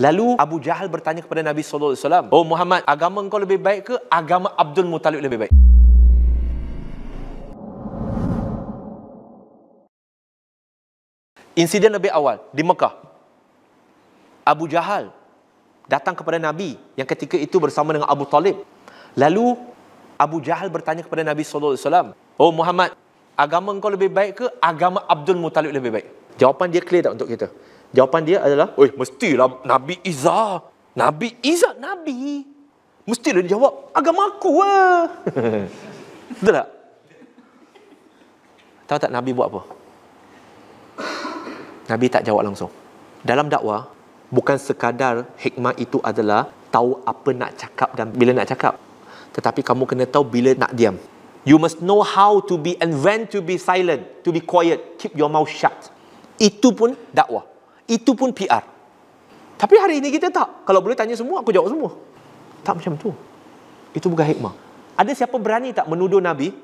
Lalu Abu Jahal bertanya kepada Nabi sallallahu alaihi wasallam, "Oh Muhammad, agama engkau lebih baik ke agama Abdul Muttalib lebih baik?" Insiden lebih awal di Mekah. Abu Jahal datang kepada Nabi yang ketika itu bersama dengan Abu Talib. Lalu Abu Jahal bertanya kepada Nabi sallallahu alaihi wasallam, "Oh Muhammad, agama engkau lebih baik ke agama Abdul Muttalib lebih baik?" Jawapan dia clear tak untuk kita? Jawapan dia adalah, "Oi, mestilah Nabi Isa. Nabi Isa nabi. Mestilah dia jawab agama aku ah." Betul tak? Tahu tak Nabi buat apa? Nabi tak jawab langsung. Dalam dakwah, bukan sekadar hikmah itu adalah tahu apa nak cakap dan bila nak cakap. Tetapi kamu kena tahu bila nak diam. You must know how to be and when to be silent, to be quiet, keep your mouth shut. Itu pun dakwah. Itu pun PR. Tapi hari ini kita tak. Kalau boleh tanya semua, aku jawab semua. Tak macam tu. Itu bukan hikmah. Ada siapa berani tak menuduh Nabi?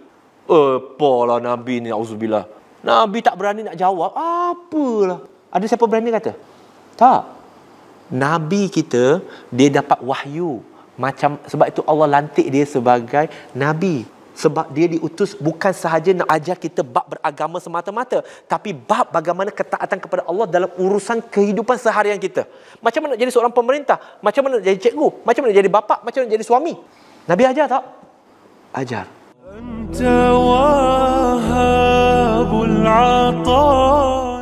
Eh, pola Nabi ni, Auzubillah. Nabi tak berani nak jawab. Apalah. Ada siapa berani kata? Tak. Nabi kita, dia dapat wahyu. Macam, sebab itu Allah lantik dia sebagai Nabi sebab dia diutus bukan sahaja nak ajar kita bab beragama semata-mata tapi bab bagaimana ketaatan kepada Allah dalam urusan kehidupan seharian kita macam mana nak jadi seorang pemerintah macam mana nak jadi cikgu macam mana nak jadi bapa macam mana nak jadi suami nabi ajar tak ajar anta